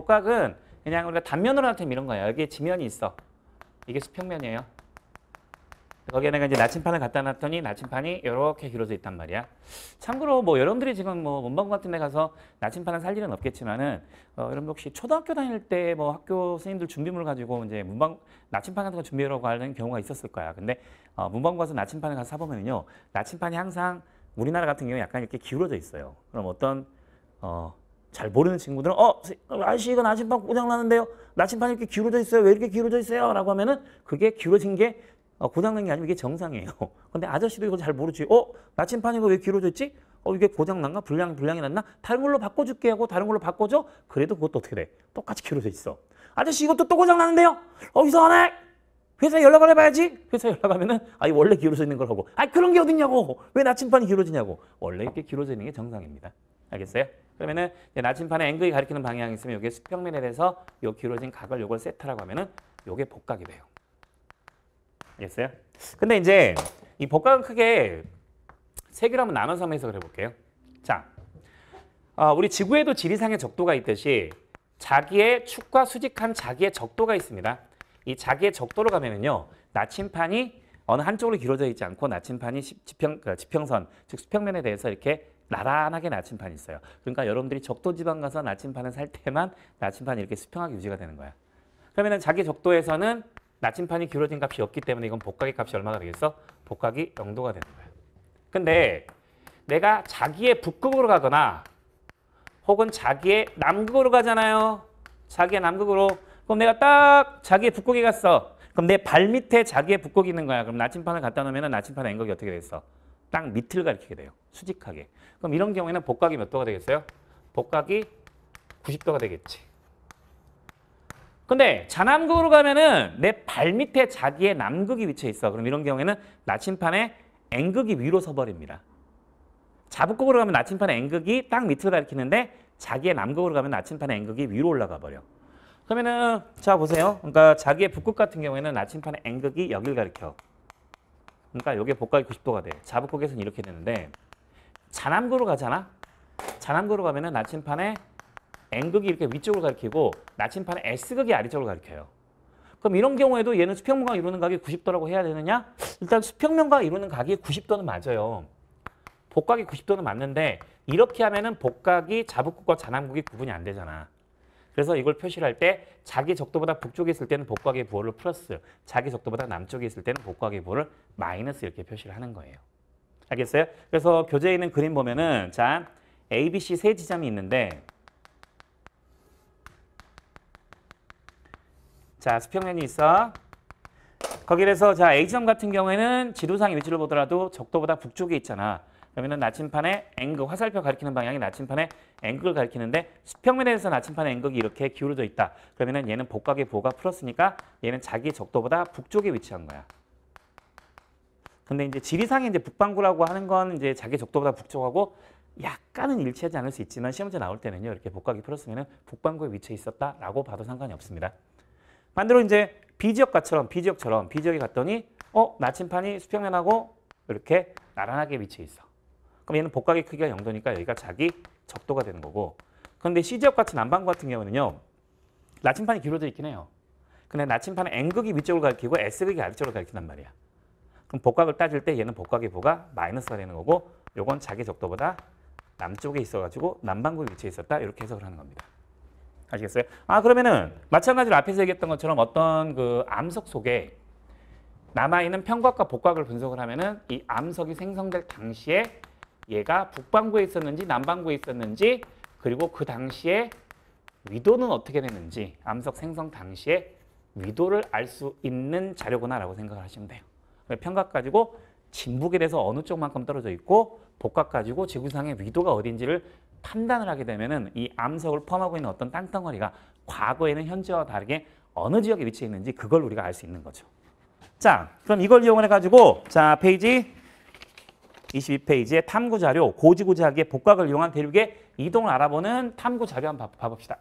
복각은 그냥 우리가 단면으로 나타내면 이런 거예요. 여기 에 지면이 있어. 이게 수평면이에요. 거기에다가 이제 나침판을 갖다 놨더니 나침판이 이렇게 길어져 있단 말이야. 참고로 뭐 여러분들이 지금 뭐 문방구 같은 데 가서 나침판을 살 일은 없겠지만은 어, 여러분 혹시 초등학교 다닐 때 뭐 학교 선생님들 준비물 가지고 이제 문방 나침판 같은 거준비하려고 하는 경우가 있었을 거야. 근데 어, 문방구 가서 나침판을 가서 사보면요. 나침판이 항상 우리나라 같은 경우 약간 이렇게 기울어져 있어요. 그럼 어떤 어, 잘 모르는 친구들은 어 아저씨 이거 나침반 고장 나는데요 나침반 이렇게 기울어져 있어요 왜 이렇게 기울어져 있어요 라고 하면은 그게 기울어진 게 어, 고장 난 게 아니면 이게 정상이에요 근데 아저씨도 이거 잘 모르지 어 나침반 이거 왜 기울어져 있지 어 이게 고장 난가 불량 불량이 났나 다른 걸로 바꿔줄게 하고 다른 걸로 바꿔줘 그래도 그것도 어떻게 돼 똑같이 기울어져 있어 아저씨 이것도 또 고장 나는데요 어 이상하네 회사에 연락을 해봐야지 회사에 연락하면은 아이 원래 기울어져 있는 걸 하고 아 그런 게 어딨냐고 왜 나침반이 기울어지냐고 원래 이렇게 기울어져 있는 게 정상입니다. 알겠어요? 그러면은 나침판에 앵글이 가리키는 방향이 있으면 이게 수평면에 대해서 요 기울어진 각을 요걸 세타라고 하면은 요게 복각이 돼요. 알겠어요? 근데 이제 이 복각은 크게 세 개로 한번 나눠서 한번 해석을 해볼게요. 자, 어, 우리 지구에도 지리상의 적도가 있듯이 자기의 축과 수직한 자기의 적도가 있습니다. 이 자기의 적도로 가면은요, 나침판이 어느 한쪽으로 길어져 있지 않고 나침판이 지평, 어, 지평선, 즉 수평면에 대해서 이렇게 나란하게 나침판이 있어요. 그러니까 여러분들이 적도 지방 가서 나침판을 살 때만 나침판이 이렇게 수평하게 유지가 되는 거야. 그러면 자기 적도에서는 나침판이 기울어진 값이 없기 때문에 이건 복각의 값이 얼마가 되겠어? 복각이 0도가 되는 거야. 근데 내가 자기의 북극으로 가거나 혹은 자기의 남극으로 가잖아요. 자기의 남극으로. 그럼 내가 딱 자기의 북극에 갔어. 그럼 내 발밑에 자기의 북극이 있는 거야. 그럼 나침판을 갖다 놓으면 나침판 앵극이 어떻게 됐어? 땅 밑을 가리키게 돼요. 수직하게. 그럼 이런 경우에는 복각이 몇 도가 되겠어요? 복각이 90도가 되겠지. 근데 자남극으로 가면은 내 발밑에 자기의 남극이 위치해 있어. 그럼 이런 경우에는 나침판에 N극이 위로 서버립니다. 자북극으로 가면 나침판에 N극이 땅 밑을 가리키는데 자기의 남극으로 가면 나침판에 N극이 위로 올라가 버려. 그러면은 자 보세요. 그러니까 자기의 북극 같은 경우에는 나침판에 N극이 여길 가리켜. 그러니까 여기에 복각이 90도가 돼. 자북극에서는 이렇게 되는데 자남구로 가잖아. 자남구로 가면은 나침판에 N극이 이렇게 위쪽으로 가리키고 나침판에 S극이 아래쪽으로 가리켜요. 그럼 이런 경우에도 얘는 수평면과 이루는 각이 90도라고 해야 되느냐? 일단 수평면과 이루는 각이 90도는 맞아요. 복각이 90도는 맞는데 이렇게 하면은 복각이 자북극과 자남극이 구분이 안 되잖아. 그래서 이걸 표시를 할 때 자기 적도보다 북쪽에 있을 때는 복각의 부호를 플러스, 자기 적도보다 남쪽에 있을 때는 복각의 부호를 마이너스 이렇게 표시를 하는 거예요. 알겠어요? 그래서 교재에 있는 그림 보면은 자 A, B, C 세 지점이 있는데 자 수평면이 있어. 거기에서 자 A점 같은 경우에는 지도상 위치를 보더라도 적도보다 북쪽에 있잖아. 그러면 나침판의 앵극, 화살표 가리키는 방향이 나침판의 앵극을 가리키는데 수평면에 대해서 나침판의 앵극이 이렇게 기울어져 있다. 그러면 얘는 복각의 부호가 풀었으니까 얘는 자기 적도보다 북쪽에 위치한 거야. 근데 이제 지리상 이제 북반구라고 하는 건 이제 자기 적도보다 북쪽하고 약간은 일치하지 않을 수 있지만 시험제 나올 때는요. 이렇게 복각이 풀었으면 북반구에 위치해 있었다라고 봐도 상관이 없습니다. 반대로 이제 B지역과처럼 B지역처럼 B지역에 갔더니 어? 나침판이 수평면하고 이렇게 나란하게 위치해 있어. 그럼 얘는 복각의 크기가 0도니까 여기가 자기 적도가 되는 거고 그런데 C지역 같이 남방 같은 경우는요. 나침판이 길어져 있긴 해요. 근데 나침판은 N극이 위쪽으로 가리키고 S극이 아래쪽으로 가리킨단 말이야. 그럼 복각을 따질 때 얘는 복각의 부가 마이너스가 되는 거고 요건 자기 적도보다 남쪽에 있어가지고 남반구 위치에 있었다 이렇게 해석을 하는 겁니다. 아시겠어요? 아 그러면은 마찬가지로 앞에서 얘기했던 것처럼 어떤 그 암석 속에 남아있는 평각과 복각을 분석을 하면은 이 암석이 생성될 당시에 얘가 북반구에 있었는지 남반구에 있었는지 그리고 그 당시에 위도는 어떻게 되는지 암석 생성 당시에 위도를 알 수 있는 자료구나라고 생각을 하시면 돼요. 그러니까 평각 가지고 진북에 대해서 어느 쪽만큼 떨어져 있고 복각 가지고 지구상의 위도가 어딘지를 판단을 하게 되면 은이 암석을 포함하고 있는 어떤 땅덩어리가 과거에는 현재와 다르게 어느 지역에 위치해 있는지 그걸 우리가 알 수 있는 거죠. 자, 그럼 이걸 이용해 가지고 자, 페이지 2 2페이지에 탐구 자료, 고지구제하기의 복각을 이용한 대륙의 이동을 알아보는 탐구 자료 한번 봐봅시다.